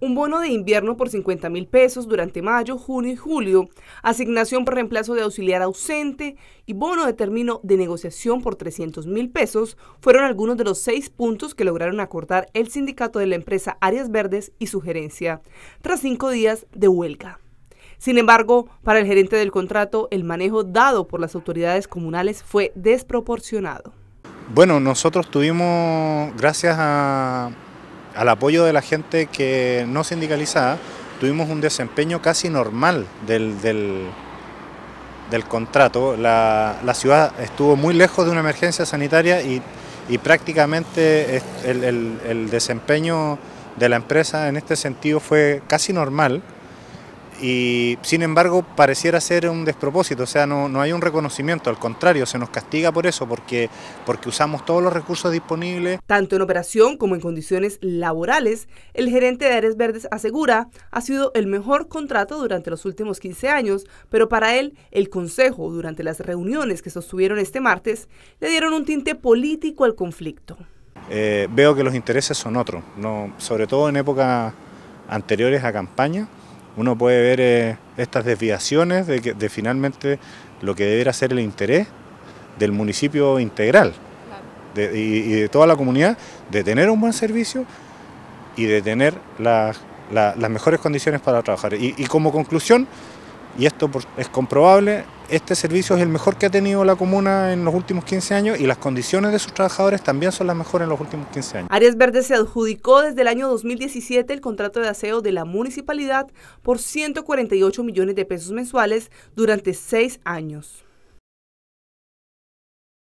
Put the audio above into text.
un bono de invierno por 50 mil pesos durante mayo, junio y julio, asignación por reemplazo de auxiliar ausente y bono de término de negociación por 300 mil pesos fueron algunos de los seis puntos que lograron acordar el sindicato de la empresa Áreas Verdes y su gerencia, tras cinco días de huelga. Sin embargo, para el gerente del contrato, el manejo dado por las autoridades comunales fue desproporcionado. Bueno, nosotros tuvimos, gracias a al apoyo de la gente que no sindicalizada, tuvimos un desempeño casi normal del, contrato. La, ciudad estuvo muy lejos de una emergencia sanitaria y, prácticamente el, el desempeño de la empresa en este sentido fue casi normal y sin embargo pareciera ser un despropósito, o sea, no, hay un reconocimiento, al contrario, se nos castiga por eso, porque, porque usamos todos los recursos disponibles. Tanto en operación como en condiciones laborales, el gerente de Ares Verdes asegura ha sido el mejor contrato durante los últimos 15 años, pero para él el Consejo, durante las reuniones que sostuvieron este martes, le dieron un tinte político al conflicto. Eh, veo que los intereses son otros, no, sobre todo en épocas anteriores a campaña uno puede ver eh, estas desviaciones de, que, finalmente lo que debería ser el interés del municipio integral y, de toda la comunidad de tener un buen servicio y de tener las mejores condiciones para trabajar. y como conclusión, y esto es comprobable, este servicio es el mejor que ha tenido la comuna en los últimos 15 años y las condiciones de sus trabajadores también son las mejores en los últimos 15 años. Arias Verde se adjudicó desde el año 2017 el contrato de aseo de la municipalidad por 148 millones de pesos mensuales durante seis años.